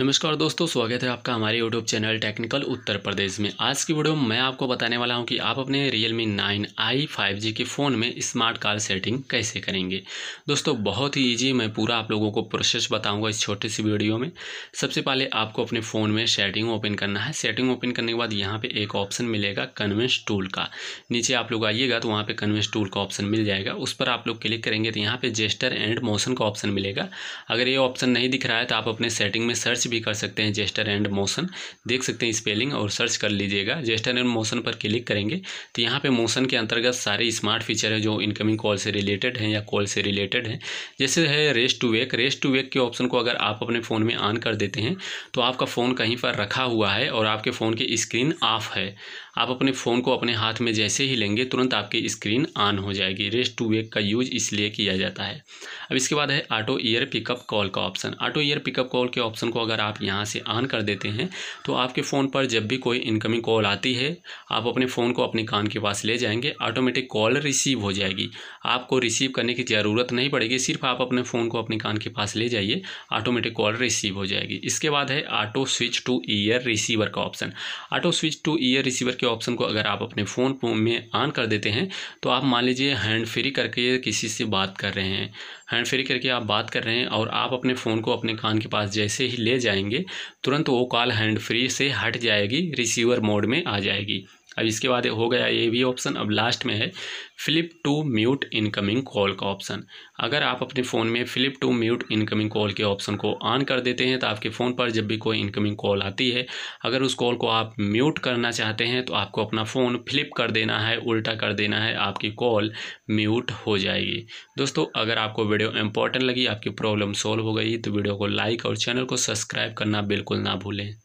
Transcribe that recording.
नमस्कार दोस्तों स्वागत है आपका हमारे YouTube channel technical Uttar Pradesh में आज की वीडियो में मैं आपको बताने वाला हूं कि आप अपने Realme 9i 5G के फ़ोन में स्मार्ट कार सेटिंग कैसे करेंगे दोस्तों बहुत ही ईजी मैं पूरा आप लोगों को प्रोसेस बताऊंगा इस छोटे सी वीडियो में सबसे पहले आपको अपने फ़ोन में सेटिंग ओपन करना है सेटिंग ओपन करने के बाद यहाँ पर एक ऑप्शन मिलेगा कन्वेंस टूल का नीचे आप लोग आइएगा तो वहाँ पर कन्वेंस टूल का ऑप्शन मिल जाएगा उस पर आप लोग क्लिक करेंगे तो यहाँ पर जेस्टर एंड मोशन का ऑप्शन मिलेगा अगर ये ऑप्शन नहीं दिख रहा है तो आप अपने सेटिंग में सर्च सर्च भी कर सकते हैं जेस्टर एंड मोशन देख सकते हैं स्पेलिंग और सर्च कर लीजिएगा जेस्टर एंड मोशन पर क्लिक करेंगे तो यहाँ पे मोशन के अंतर्गत सारे स्मार्ट फीचर हैं जो इनकमिंग कॉल से रिलेटेड हैं या कॉल से रिलेटेड हैं जैसे है rest to wake rest to wake के ऑप्शन को अगर आप अपने फ़ोन में ऑन कर देते हैं तो आपका फ़ोन कहीं पर रखा हुआ है और आपके फ़ोन की स्क्रीन ऑफ है आप अपने फ़ोन को अपने हाथ में जैसे ही लेंगे तुरंत आपकी स्क्रीन ऑन हो जाएगी रेस्ट टू वेक का यूज इसलिए किया जाता है अब इसके बाद है ऑटो ईयर पिकअप कॉल का option auto ear pickup call के ऑप्शन को अगर आप यहाँ से ऑन कर देते हैं तो आपके फ़ोन पर जब भी कोई इनकमिंग कॉल आती है आप अपने फ़ोन को अपने कान के पास ले जाएंगे ऑटोमेटिक कॉल रिसीव हो जाएगी आपको रिसीव करने की ज़रूरत नहीं पड़ेगी सिर्फ आप अपने फ़ोन को अपने कान के पास ले जाइए ऑटोमेटिक कॉल रिसीव हो जाएगी इसके बाद है auto switch to ear receiver का option auto switch to ear receiver के ऑप्शन को अगर आप अपने फ़ोन में ऑन कर देते हैं तो आप मान लीजिए हैंड फ्री करके किसी से बात कर रहे हैं हैंड फ्री करके आप बात कर रहे हैं और आप अपने फ़ोन को अपने कान के पास जैसे ही ले जाएंगे तुरंत वो कॉल हैंड फ्री से हट जाएगी रिसीवर मोड में आ जाएगी अब इसके बाद हो गया ये भी ऑप्शन अब लास्ट में है flip to mute incoming call का ऑप्शन अगर आप अपने फ़ोन में flip to mute incoming call के ऑप्शन को ऑन कर देते हैं तो आपके फ़ोन पर जब भी कोई इनकमिंग कॉल आती है अगर उस कॉल को आप म्यूट करना चाहते हैं तो आपको अपना फ़ोन फ्लिप कर देना है उल्टा कर देना है आपकी कॉल म्यूट हो जाएगी दोस्तों अगर आपको वीडियो इंपॉर्टेंट लगी आपकी प्रॉब्लम सॉल्व हो गई तो वीडियो को लाइक और चैनल को सब्सक्राइब करना बिल्कुल ना भूलें